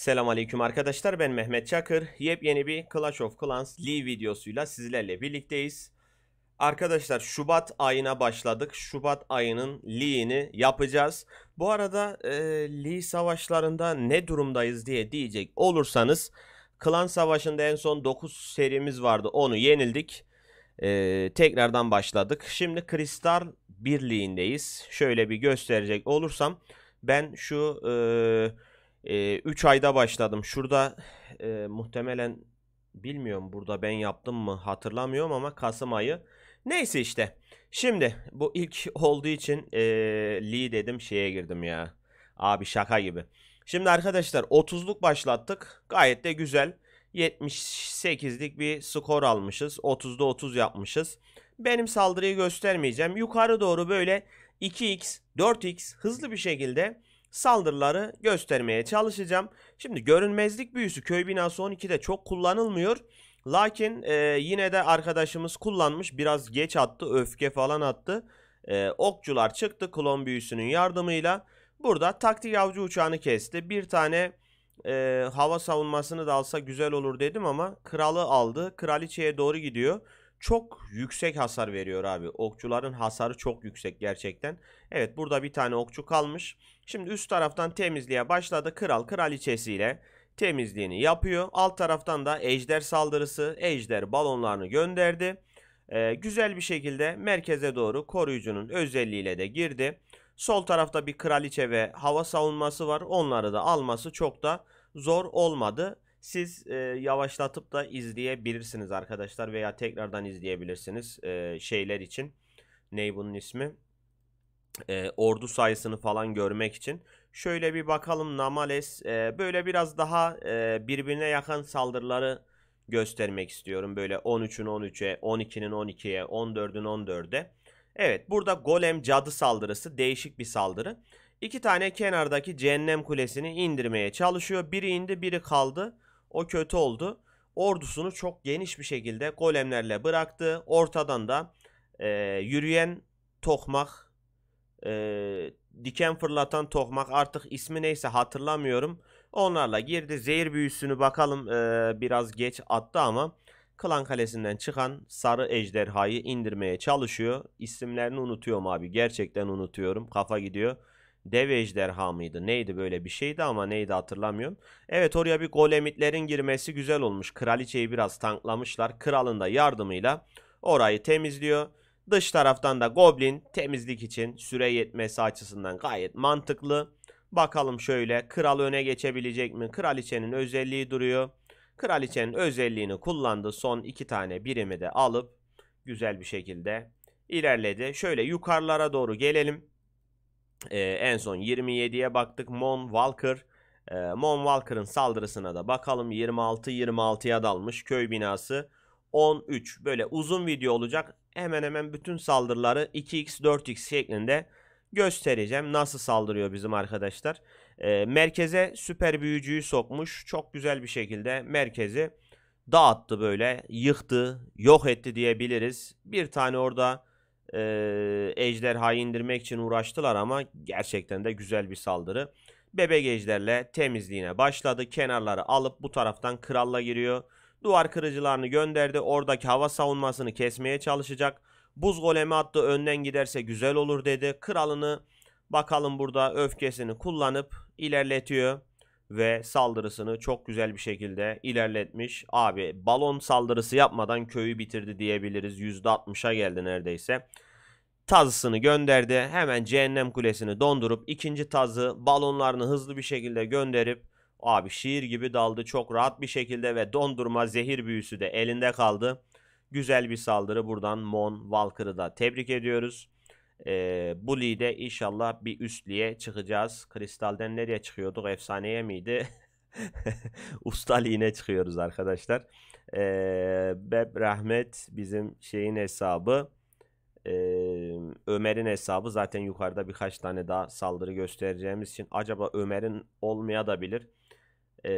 Selamünaleyküm arkadaşlar ben Mehmet Çakır. Yepyeni bir Clash of Clans Lee videosuyla sizlerle birlikteyiz. Arkadaşlar Şubat ayına başladık. Şubat ayının Lee'ini yapacağız. Bu arada e, Lee savaşlarında ne durumdayız diye diyecek olursanız Klan Savaşı'nda en son 9 serimiz vardı. Onu yenildik. E, tekrardan başladık. Şimdi Kristal Birliği'ndeyiz. Şöyle bir gösterecek olursam ben şu... E, e, 3 ayda başladım. Şurada e, muhtemelen bilmiyorum burada ben yaptım mı hatırlamıyorum ama Kasım ayı. Neyse işte. Şimdi bu ilk olduğu için e, Lee dedim şeye girdim ya. Abi şaka gibi. Şimdi arkadaşlar 30'luk başlattık. Gayet de güzel. 78'lik bir skor almışız. 30'da 30 yapmışız. Benim saldırıyı göstermeyeceğim. Yukarı doğru böyle 2x, 4x hızlı bir şekilde saldırıları göstermeye çalışacağım. Şimdi görünmezlik büyüsü köy binası 12'de çok kullanılmıyor. Lakin e, yine de arkadaşımız kullanmış biraz geç attı öfke falan attı. E, okçular çıktı klon büyüsünün yardımıyla. Burada taktik avcı uçağını kesti. Bir tane e, hava savunmasını da alsa güzel olur dedim ama kralı aldı. Kraliçeye doğru gidiyor çok yüksek hasar veriyor abi. Okçuların hasarı çok yüksek gerçekten. Evet burada bir tane okçu kalmış. Şimdi üst taraftan temizliğe başladı. Kral kraliçesiyle temizliğini yapıyor. Alt taraftan da ejder saldırısı. Ejder balonlarını gönderdi. Ee, güzel bir şekilde merkeze doğru koruyucunun özelliğiyle de girdi. Sol tarafta bir kraliçe ve hava savunması var. Onları da alması çok da zor olmadı. Siz e, yavaşlatıp da izleyebilirsiniz arkadaşlar veya tekrardan izleyebilirsiniz e, şeyler için. Ney bunun ismi? E, ordu sayısını falan görmek için. Şöyle bir bakalım Namales e, böyle biraz daha e, birbirine yakın saldırıları göstermek istiyorum. Böyle 13'ün 13'e, 12'nin 12'ye, 14'ün 14'e. Evet burada golem cadı saldırısı değişik bir saldırı. İki tane kenardaki cehennem kulesini indirmeye çalışıyor. Biri indi biri kaldı. O kötü oldu. Ordusunu çok geniş bir şekilde golemlerle bıraktı. Ortadan da e, yürüyen tokmak, e, diken fırlatan tokmak artık ismi neyse hatırlamıyorum. Onlarla girdi. Zehir büyüsünü bakalım e, biraz geç attı ama Klan Kalesi'nden çıkan sarı ejderhayı indirmeye çalışıyor. İsimlerini unutuyorum abi. Gerçekten unutuyorum. Kafa gidiyor. Dev ejderha mıydı? Neydi böyle bir şeydi ama neydi hatırlamıyorum. Evet oraya bir golemitlerin girmesi güzel olmuş. Kraliçeyi biraz tanklamışlar. Kralın da yardımıyla orayı temizliyor. Dış taraftan da goblin temizlik için süre yetmesi açısından gayet mantıklı. Bakalım şöyle kral öne geçebilecek mi? Kraliçenin özelliği duruyor. Kraliçenin özelliğini kullandı. Son iki tane birimi de alıp güzel bir şekilde ilerledi. Şöyle yukarılara doğru gelelim. Ee, en son 27'ye baktık. Mon Walker. Ee, Mon Walker'ın saldırısına da bakalım. 26-26'ya dalmış. Köy binası 13. Böyle uzun video olacak. Hemen hemen bütün saldırıları 2x 4x şeklinde göstereceğim. Nasıl saldırıyor bizim arkadaşlar. Ee, merkeze süper büyücüyü sokmuş. Çok güzel bir şekilde merkezi dağıttı böyle. Yıktı, yok etti diyebiliriz. Bir tane orada e, ejderha indirmek için uğraştılar ama gerçekten de güzel bir saldırı. Bebek ejderle temizliğine başladı. Kenarları alıp bu taraftan kralla giriyor. Duvar kırıcılarını gönderdi. Oradaki hava savunmasını kesmeye çalışacak. Buz golemi attı. Önden giderse güzel olur dedi. Kralını bakalım burada öfkesini kullanıp ilerletiyor ve saldırısını çok güzel bir şekilde ilerletmiş. Abi balon saldırısı yapmadan köyü bitirdi diyebiliriz. %60'a geldi neredeyse. Tazısını gönderdi. Hemen cehennem kulesini dondurup ikinci tazı balonlarını hızlı bir şekilde gönderip abi şiir gibi daldı çok rahat bir şekilde ve dondurma zehir büyüsü de elinde kaldı. Güzel bir saldırı buradan Mon Valkyr'ı da tebrik ediyoruz. E, bu ligde inşallah bir üst çıkacağız. Kristal'den nereye çıkıyorduk? Efsaneye miydi? Usta ligine çıkıyoruz arkadaşlar. E, Beb Rahmet bizim şeyin hesabı. E, Ömer'in hesabı zaten yukarıda birkaç tane daha saldırı göstereceğimiz için acaba Ömer'in olmaya da bilir. E,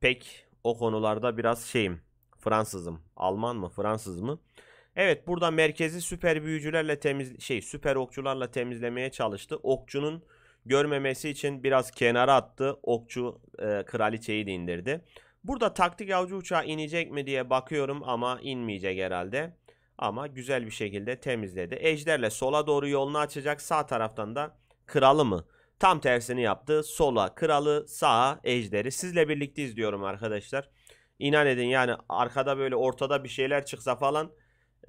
pek o konularda biraz şeyim. Fransızım. Alman mı? Fransız mı? Evet burada merkezi süper büyücülerle temiz şey süper okçularla temizlemeye çalıştı. Okçunun görmemesi için biraz kenara attı. Okçu e, kraliçeyi de indirdi. Burada taktik avcı uçağı inecek mi diye bakıyorum ama inmeyecek herhalde. Ama güzel bir şekilde temizledi. Ejderle sola doğru yolunu açacak. Sağ taraftan da kralı mı? Tam tersini yaptı. Sola kralı, sağa ejderi. Sizle birlikte izliyorum arkadaşlar. İnan edin yani arkada böyle ortada bir şeyler çıksa falan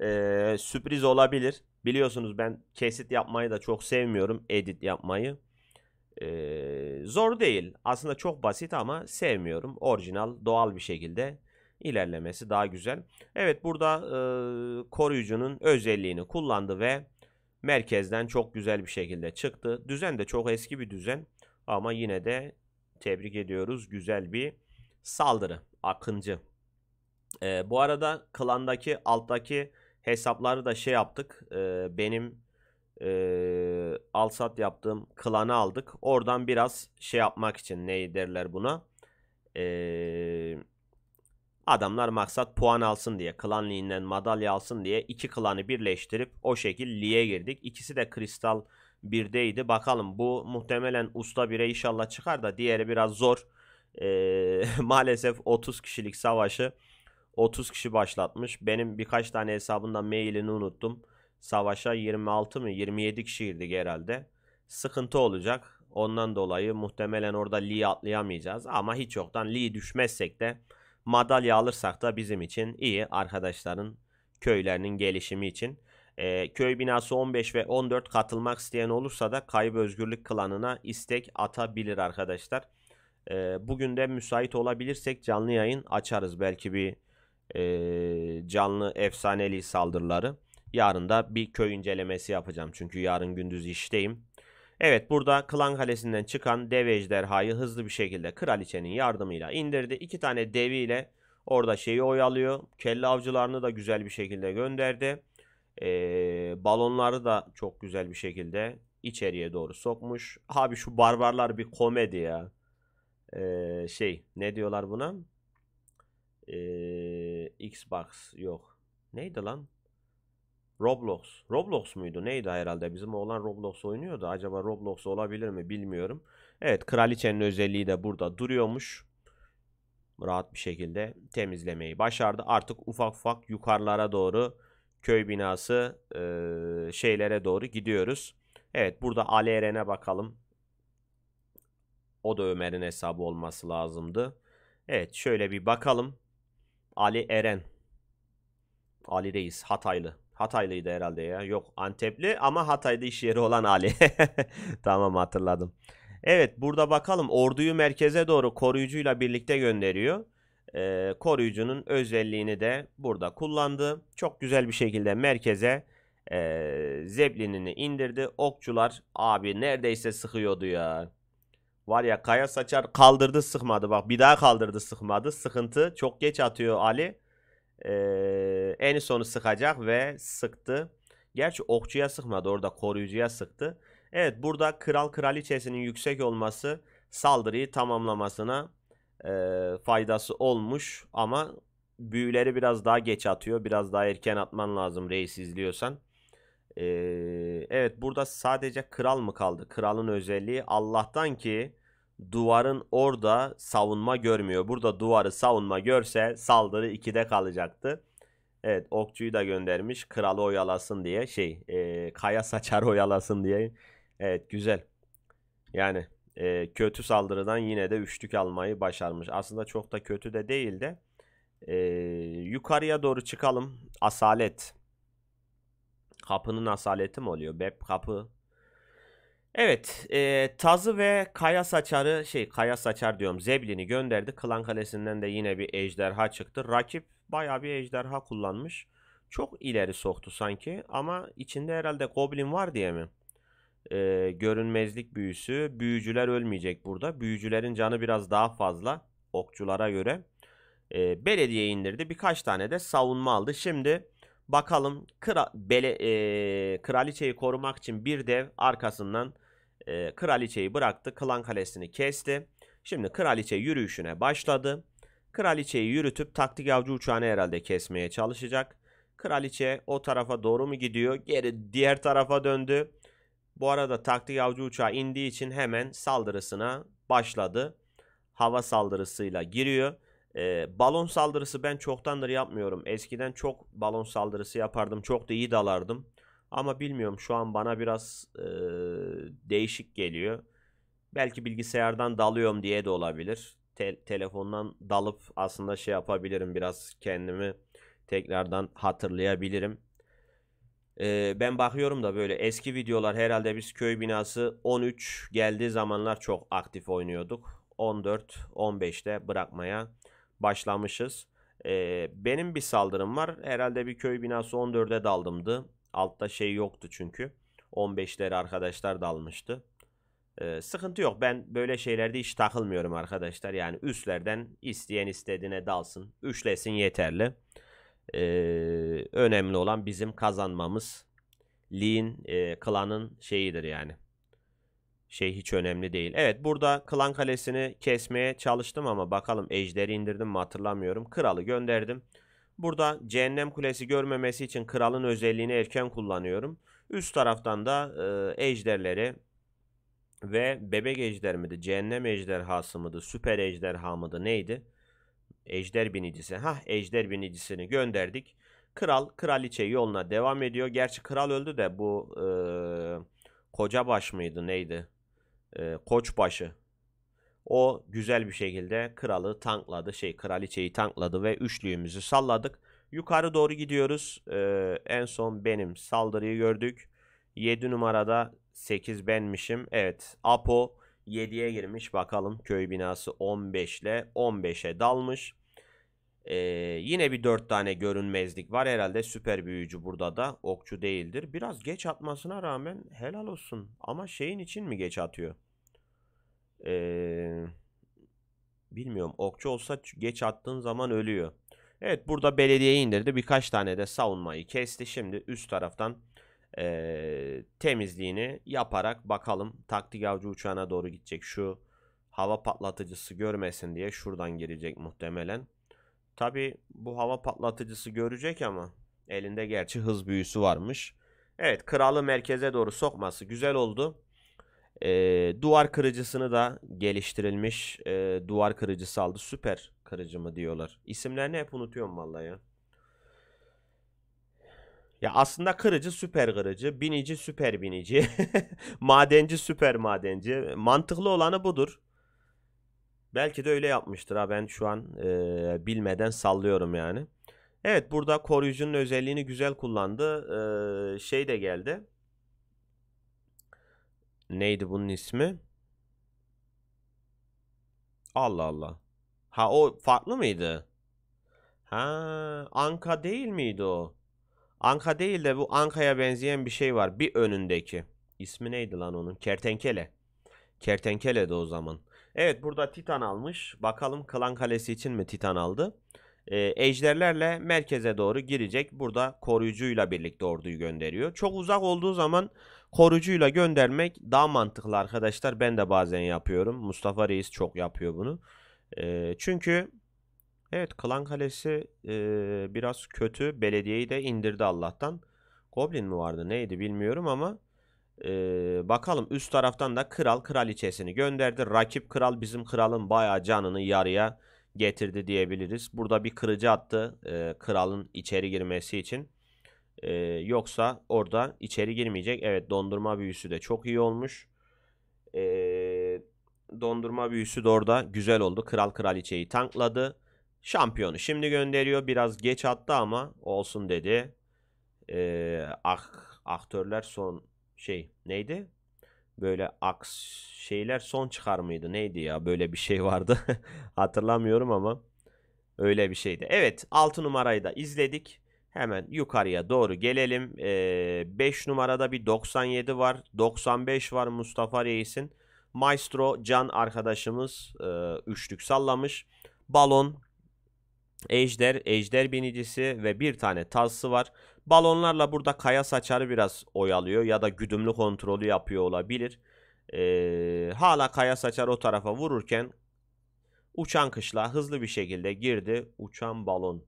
e, sürpriz olabilir. Biliyorsunuz ben kesit yapmayı da çok sevmiyorum. Edit yapmayı. E, zor değil. Aslında çok basit ama sevmiyorum. Orijinal, doğal bir şekilde ilerlemesi daha güzel. Evet burada e, koruyucunun özelliğini kullandı ve merkezden çok güzel bir şekilde çıktı. Düzen de çok eski bir düzen ama yine de tebrik ediyoruz. Güzel bir saldırı. Akıncı. E, bu arada klandaki alttaki hesapları da şey yaptık. E, benim e, alsat yaptığım klanı aldık. Oradan biraz şey yapmak için ne derler buna. E, adamlar maksat puan alsın diye klan liğinden madalya alsın diye iki klanı birleştirip o şekil liğe girdik. İkisi de kristal birdeydi. Bakalım bu muhtemelen usta bire inşallah çıkar da diğeri biraz zor. E, maalesef 30 kişilik savaşı 30 kişi başlatmış. Benim birkaç tane hesabından mailini unuttum. Savaşa 26 mı 27 kişi girdik herhalde. Sıkıntı olacak. Ondan dolayı muhtemelen orada Lee atlayamayacağız. Ama hiç yoktan Lee düşmezsek de madalya alırsak da bizim için iyi. Arkadaşların köylerinin gelişimi için. E, köy binası 15 ve 14 katılmak isteyen olursa da Kayıp Özgürlük klanına istek atabilir arkadaşlar. E, bugün de müsait olabilirsek canlı yayın açarız. Belki bir e, canlı efsaneli saldırıları. Yarın da bir köy incelemesi yapacağım. Çünkü yarın gündüz işteyim. Evet burada Klan Kalesi'nden çıkan dev ejderhayı hızlı bir şekilde kraliçenin yardımıyla indirdi. İki tane deviyle orada şeyi oyalıyor. Kelle avcılarını da güzel bir şekilde gönderdi. Ee, balonları da çok güzel bir şekilde içeriye doğru sokmuş. Abi şu barbarlar bir komedi ya. Ee, şey ne diyorlar buna? Eee Xbox yok. Neydi lan? Roblox. Roblox muydu? Neydi herhalde? Bizim oğlan Roblox oynuyordu. Acaba Roblox olabilir mi bilmiyorum. Evet kraliçenin özelliği de burada duruyormuş. Rahat bir şekilde temizlemeyi başardı. Artık ufak ufak yukarılara doğru köy binası e, şeylere doğru gidiyoruz. Evet burada Ali Eren'e bakalım. O da Ömer'in hesabı olması lazımdı. Evet şöyle bir bakalım. Ali Eren. Ali Reis Hataylı. Hataylıydı herhalde ya. Yok Antepli ama Hatay'da iş yeri olan Ali. tamam hatırladım. Evet burada bakalım orduyu merkeze doğru koruyucuyla birlikte gönderiyor. Ee, koruyucunun özelliğini de burada kullandı. Çok güzel bir şekilde merkeze e, zeplinini indirdi. Okçular abi neredeyse sıkıyordu ya. Var ya Kaya Saçar kaldırdı sıkmadı. Bak bir daha kaldırdı sıkmadı. Sıkıntı çok geç atıyor Ali. Ee, en sonu sıkacak ve sıktı. Gerçi okçuya sıkmadı orada koruyucuya sıktı. Evet burada kral kraliçesinin yüksek olması saldırıyı tamamlamasına e, faydası olmuş. Ama büyüleri biraz daha geç atıyor. Biraz daha erken atman lazım reis izliyorsan. Ee, evet burada sadece kral mı kaldı? Kralın özelliği Allah'tan ki duvarın orada savunma görmüyor. Burada duvarı savunma görse saldırı 2'de kalacaktı. Evet okçuyu da göndermiş kralı oyalasın diye şey e, kaya saçar oyalasın diye. Evet güzel. Yani e, kötü saldırıdan yine de üçlük almayı başarmış. Aslında çok da kötü de değil de. E, yukarıya doğru çıkalım. Asalet. Kapının asaleti mi oluyor? Bep kapı. Evet. E, Tazı ve Kaya Saçar'ı şey Kaya Saçar diyorum Zeblin'i gönderdi. Klan Kalesi'nden de yine bir ejderha çıktı. Rakip baya bir ejderha kullanmış. Çok ileri soktu sanki ama içinde herhalde goblin var diye mi? E, görünmezlik büyüsü. Büyücüler ölmeyecek burada. Büyücülerin canı biraz daha fazla okçulara göre. E, belediye indirdi. Birkaç tane de savunma aldı. Şimdi Bakalım kra, bele, e, kraliçeyi korumak için bir dev arkasından e, kraliçeyi bıraktı. Klan kalesini kesti. Şimdi kraliçe yürüyüşüne başladı. Kraliçeyi yürütüp taktik avcı uçağını herhalde kesmeye çalışacak. Kraliçe o tarafa doğru mu gidiyor? Geri diğer tarafa döndü. Bu arada taktik avcı uçağı indiği için hemen saldırısına başladı. Hava saldırısıyla giriyor. E, balon saldırısı ben çoktandır yapmıyorum. Eskiden çok balon saldırısı yapardım. Çok da iyi dalardım. Ama bilmiyorum şu an bana biraz e, değişik geliyor. Belki bilgisayardan dalıyorum diye de olabilir. Te- telefondan dalıp aslında şey yapabilirim biraz kendimi tekrardan hatırlayabilirim. Ee, ben bakıyorum da böyle eski videolar herhalde biz köy binası 13 geldiği zamanlar çok aktif oynuyorduk. 14, 15'te bırakmaya başlamışız. Ee, benim bir saldırım var. Herhalde bir köy binası 14'e daldımdı. Altta şey yoktu çünkü. 15'leri arkadaşlar dalmıştı. Ee, sıkıntı yok. Ben böyle şeylerde hiç takılmıyorum arkadaşlar. Yani üstlerden isteyen istediğine dalsın. Üçlesin yeterli. Ee, önemli olan bizim kazanmamız. Lean e, klanın şeyidir yani şey hiç önemli değil. Evet burada klan kalesini kesmeye çalıştım ama bakalım ejderi indirdim mi hatırlamıyorum. Kralı gönderdim. Burada cehennem kulesi görmemesi için kralın özelliğini erken kullanıyorum. Üst taraftan da e, ejderleri ve bebek ejder miydi? Cehennem ejderhası mıydı? Süper ejderha mıydı? Neydi? Ejder binicisi. Ha, ejder binicisini gönderdik. Kral kraliçe yoluna devam ediyor. Gerçi kral öldü de bu e, koca baş mıydı? Neydi? e, Koçbaşı. O güzel bir şekilde kralı tankladı. Şey kraliçeyi tankladı ve üçlüğümüzü salladık. Yukarı doğru gidiyoruz. Ee, en son benim saldırıyı gördük. 7 numarada 8 benmişim. Evet Apo 7'ye girmiş. Bakalım köy binası 15 ile 15'e dalmış. Ee, yine bir 4 tane görünmezlik var. Herhalde süper büyücü burada da okçu değildir. Biraz geç atmasına rağmen helal olsun. Ama şeyin için mi geç atıyor? Ee, bilmiyorum okçu olsa geç attığın zaman ölüyor. Evet burada belediye indirdi. Birkaç tane de savunmayı kesti. Şimdi üst taraftan e, temizliğini yaparak bakalım. Taktik avcı uçağına doğru gidecek. Şu hava patlatıcısı görmesin diye şuradan girecek muhtemelen. Tabi bu hava patlatıcısı görecek ama elinde gerçi hız büyüsü varmış. Evet kralı merkeze doğru sokması güzel oldu. E, duvar kırıcısını da geliştirilmiş e, duvar kırıcısı aldı. Süper kırıcı mı diyorlar. İsimlerini hep unutuyorum vallahi ya. Ya aslında kırıcı süper kırıcı, binici süper binici, madenci süper madenci. Mantıklı olanı budur. Belki de öyle yapmıştır ha ben şu an e, bilmeden sallıyorum yani. Evet burada koruyucunun özelliğini güzel kullandı. E, şey de geldi. Neydi bunun ismi? Allah Allah. Ha o farklı mıydı? Ha Anka değil miydi o? Anka değil de bu Anka'ya benzeyen bir şey var. Bir önündeki. İsmi neydi lan onun? Kertenkele. Kertenkele de o zaman. Evet burada Titan almış. Bakalım Klan Kalesi için mi Titan aldı? Ee, ejderlerle merkeze doğru girecek. Burada koruyucuyla birlikte orduyu gönderiyor. Çok uzak olduğu zaman korucuyla göndermek daha mantıklı arkadaşlar. Ben de bazen yapıyorum. Mustafa Reis çok yapıyor bunu. E, çünkü evet Klan Kalesi e, biraz kötü. Belediyeyi de indirdi Allah'tan. Goblin mi vardı neydi bilmiyorum ama e, bakalım üst taraftan da kral kraliçesini gönderdi. Rakip kral bizim kralın bayağı canını yarıya getirdi diyebiliriz. Burada bir kırıcı attı e, kralın içeri girmesi için. Ee, yoksa orada içeri girmeyecek. Evet dondurma büyüsü de çok iyi olmuş. Ee, dondurma büyüsü de orada güzel oldu. Kral kraliçeyi tankladı. Şampiyonu şimdi gönderiyor. Biraz geç attı ama olsun dedi. Ee, ah, aktörler son şey neydi? Böyle aks şeyler son çıkar mıydı? Neydi ya? Böyle bir şey vardı. Hatırlamıyorum ama öyle bir şeydi. Evet 6 numarayı da izledik. Hemen yukarıya doğru gelelim. 5 ee, numarada bir 97 var. 95 var Mustafa Reis'in. Maestro Can arkadaşımız e, üçlük sallamış. Balon, Ejder, Ejder binicisi ve bir tane tazsı var. Balonlarla burada kaya saçarı biraz oyalıyor ya da güdümlü kontrolü yapıyor olabilir. Ee, hala kaya saçar o tarafa vururken uçan kışla hızlı bir şekilde girdi. Uçan balon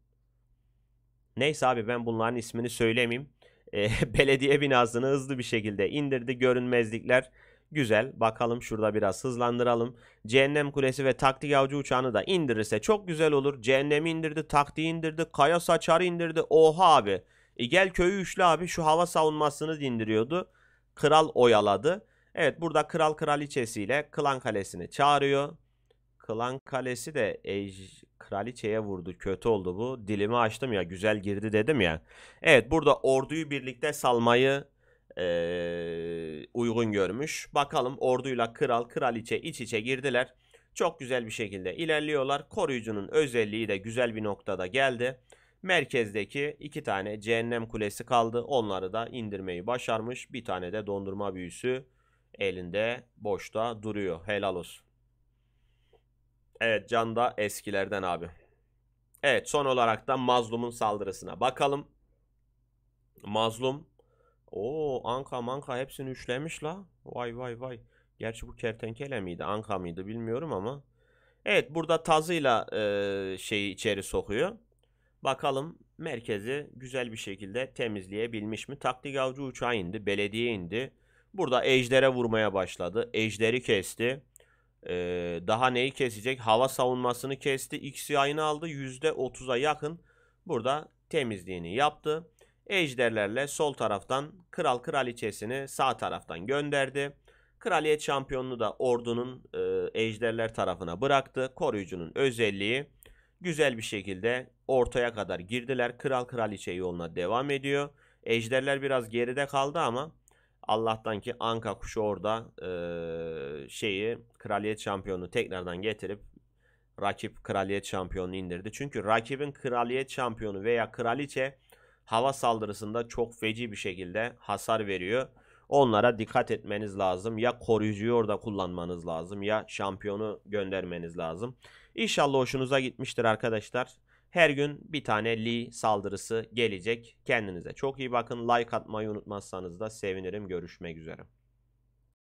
Neyse abi ben bunların ismini söylemeyeyim. E, belediye binasını hızlı bir şekilde indirdi. Görünmezlikler güzel. Bakalım şurada biraz hızlandıralım. Cehennem Kulesi ve taktik avcı uçağını da indirirse çok güzel olur. Cehennemi indirdi, taktiği indirdi, kaya saçarı indirdi. Oha abi. E gel köyü üçlü abi şu hava savunmasını indiriyordu. Kral oyaladı. Evet burada kral kraliçesiyle klan kalesini çağırıyor. Klan kalesi de ej, Kraliçeye vurdu. Kötü oldu bu. Dilimi açtım ya. Güzel girdi dedim ya. Evet burada orduyu birlikte salmayı e, uygun görmüş. Bakalım orduyla kral kraliçe iç içe girdiler. Çok güzel bir şekilde ilerliyorlar. Koruyucunun özelliği de güzel bir noktada geldi. Merkezdeki iki tane cehennem kulesi kaldı. Onları da indirmeyi başarmış. Bir tane de dondurma büyüsü elinde boşta duruyor. Helal olsun. Evet Can da eskilerden abi. Evet son olarak da mazlumun saldırısına bakalım. Mazlum. o Anka manka hepsini üçlemiş la. Vay vay vay. Gerçi bu kertenkele miydi Anka mıydı bilmiyorum ama. Evet burada tazıyla e, şeyi içeri sokuyor. Bakalım merkezi güzel bir şekilde temizleyebilmiş mi? Taktik avcı uçağa indi. Belediye indi. Burada ejdere vurmaya başladı. Ejderi kesti. Ee, daha neyi kesecek? Hava savunmasını kesti. X yayını aldı. %30'a yakın burada temizliğini yaptı. Ejderlerle sol taraftan kral kraliçesini sağ taraftan gönderdi. Kraliyet şampiyonunu da ordunun e, ejderler tarafına bıraktı. Koruyucunun özelliği güzel bir şekilde ortaya kadar girdiler. Kral kraliçe yoluna devam ediyor. Ejderler biraz geride kaldı ama Allah'tan ki Anka kuşu orada e, şeyi kraliyet şampiyonu tekrardan getirip rakip kraliyet şampiyonu indirdi. Çünkü rakibin kraliyet şampiyonu veya kraliçe hava saldırısında çok feci bir şekilde hasar veriyor. Onlara dikkat etmeniz lazım. Ya koruyucuyu orada kullanmanız lazım ya şampiyonu göndermeniz lazım. İnşallah hoşunuza gitmiştir arkadaşlar. Her gün bir tane Lee saldırısı gelecek. Kendinize çok iyi bakın. Like atmayı unutmazsanız da sevinirim. Görüşmek üzere.